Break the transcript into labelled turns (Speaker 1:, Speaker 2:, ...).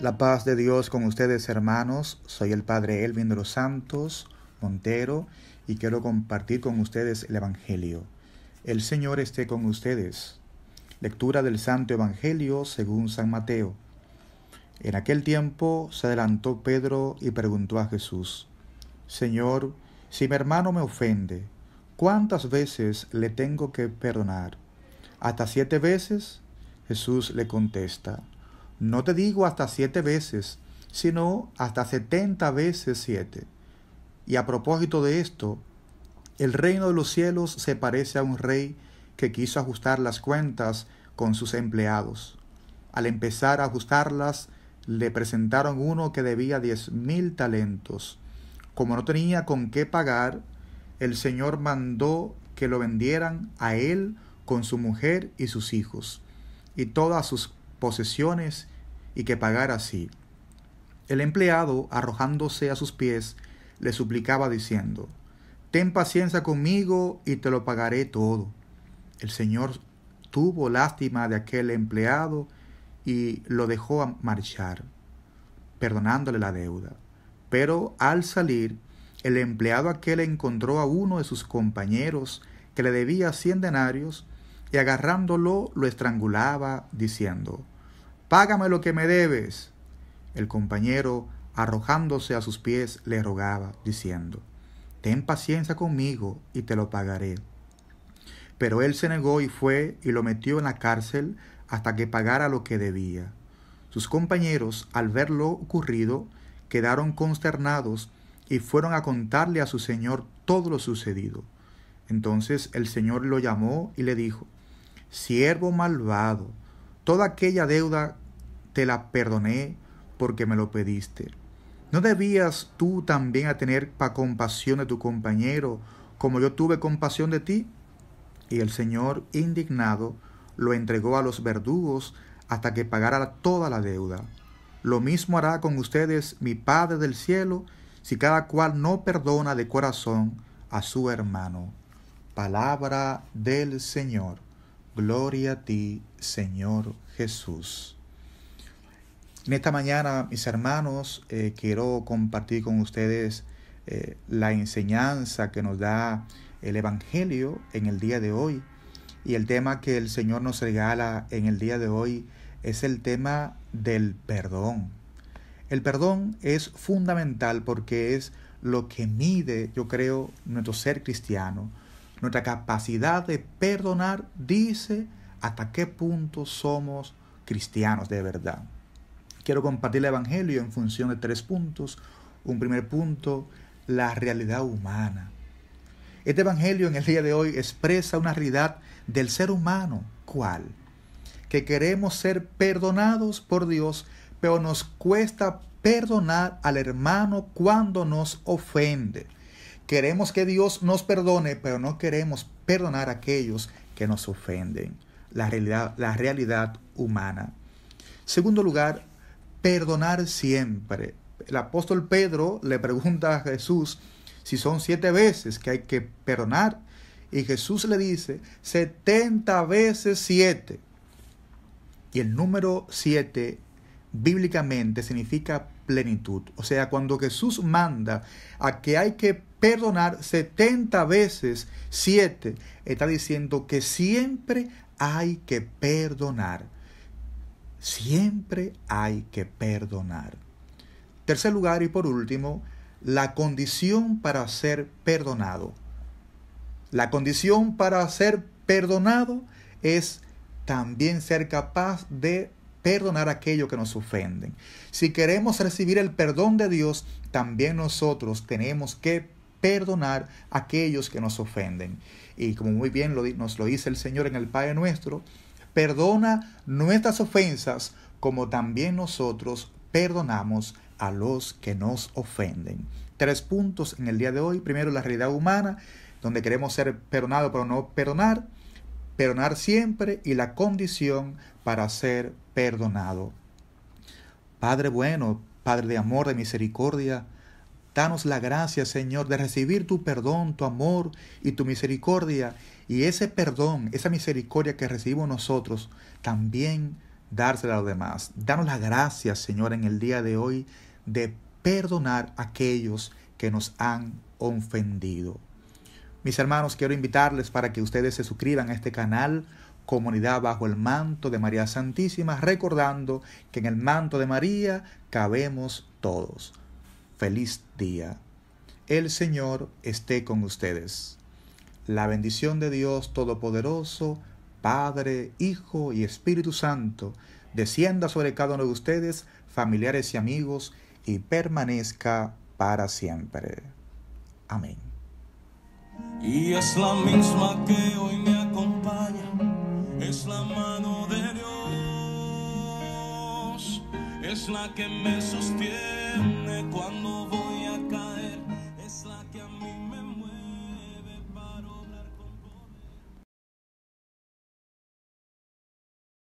Speaker 1: La paz de Dios con ustedes hermanos, soy el Padre Elvin de los Santos Montero y quiero compartir con ustedes el Evangelio. El Señor esté con ustedes. Lectura del Santo Evangelio según San Mateo. En aquel tiempo se adelantó Pedro y preguntó a Jesús, Señor, si mi hermano me ofende, ¿cuántas veces le tengo que perdonar? ¿Hasta siete veces? Jesús le contesta, no te digo hasta siete veces, sino hasta setenta veces siete. Y a propósito de esto, el reino de los cielos se parece a un rey que quiso ajustar las cuentas con sus empleados. Al empezar a ajustarlas, le presentaron uno que debía diez mil talentos. Como no tenía con qué pagar, el Señor mandó que lo vendieran a él con su mujer y sus hijos, y todas sus posesiones, y que pagara así. El empleado, arrojándose a sus pies, le suplicaba diciendo, Ten paciencia conmigo y te lo pagaré todo. El Señor tuvo lástima de aquel empleado y lo dejó marchar, perdonándole la deuda. Pero al salir, el empleado aquel encontró a uno de sus compañeros que le debía cien denarios y agarrándolo lo estrangulaba diciendo, págame lo que me debes. El compañero, arrojándose a sus pies, le rogaba, diciendo, Ten paciencia conmigo y te lo pagaré. Pero él se negó y fue y lo metió en la cárcel hasta que pagara lo que debía. Sus compañeros, al ver lo ocurrido, quedaron consternados y fueron a contarle a su señor todo lo sucedido. Entonces el señor lo llamó y le dijo, Siervo malvado, toda aquella deuda te la perdoné porque me lo pediste. ¿No debías tú también a tener pa compasión de tu compañero, como yo tuve compasión de ti? Y el Señor, indignado, lo entregó a los verdugos hasta que pagara toda la deuda. Lo mismo hará con ustedes mi Padre del cielo, si cada cual no perdona de corazón a su hermano. Palabra del Señor. Gloria a ti, Señor Jesús. En esta mañana, mis hermanos, eh, quiero compartir con ustedes eh, la enseñanza que nos da el Evangelio en el día de hoy. Y el tema que el Señor nos regala en el día de hoy es el tema del perdón. El perdón es fundamental porque es lo que mide, yo creo, nuestro ser cristiano. Nuestra capacidad de perdonar dice hasta qué punto somos cristianos de verdad. Quiero compartir el Evangelio en función de tres puntos. Un primer punto, la realidad humana. Este Evangelio en el día de hoy expresa una realidad del ser humano. ¿Cuál? Que queremos ser perdonados por Dios, pero nos cuesta perdonar al hermano cuando nos ofende. Queremos que Dios nos perdone, pero no queremos perdonar a aquellos que nos ofenden. La realidad, la realidad humana. Segundo lugar, perdonar siempre. El apóstol Pedro le pregunta a Jesús si son siete veces que hay que perdonar. Y Jesús le dice, 70 veces siete. Y el número siete bíblicamente significa plenitud. O sea, cuando Jesús manda a que hay que perdonar 70 veces siete, está diciendo que siempre hay que perdonar. Siempre hay que perdonar. Tercer lugar y por último, la condición para ser perdonado. La condición para ser perdonado es también ser capaz de perdonar aquello que nos ofenden. Si queremos recibir el perdón de Dios, también nosotros tenemos que perdonar a aquellos que nos ofenden. Y como muy bien nos lo dice el Señor en el Padre nuestro, perdona nuestras ofensas como también nosotros perdonamos a los que nos ofenden. Tres puntos en el día de hoy. Primero, la realidad humana, donde queremos ser perdonados pero no perdonar. Perdonar siempre y la condición para ser perdonado. Padre bueno, Padre de amor, de misericordia, Danos la gracia, Señor, de recibir tu perdón, tu amor y tu misericordia. Y ese perdón, esa misericordia que recibimos nosotros, también dársela a los demás. Danos la gracia, Señor, en el día de hoy de perdonar a aquellos que nos han ofendido. Mis hermanos, quiero invitarles para que ustedes se suscriban a este canal comunidad bajo el manto de María Santísima, recordando que en el manto de María cabemos todos. Feliz día. El Señor esté con ustedes. La bendición de Dios Todopoderoso, Padre, Hijo y Espíritu Santo, descienda sobre cada uno de ustedes, familiares y amigos, y permanezca para siempre. Amén. Y es la misma que hoy me acompaña, es la mano de Dios, es la que me sostiene perenne quando voi a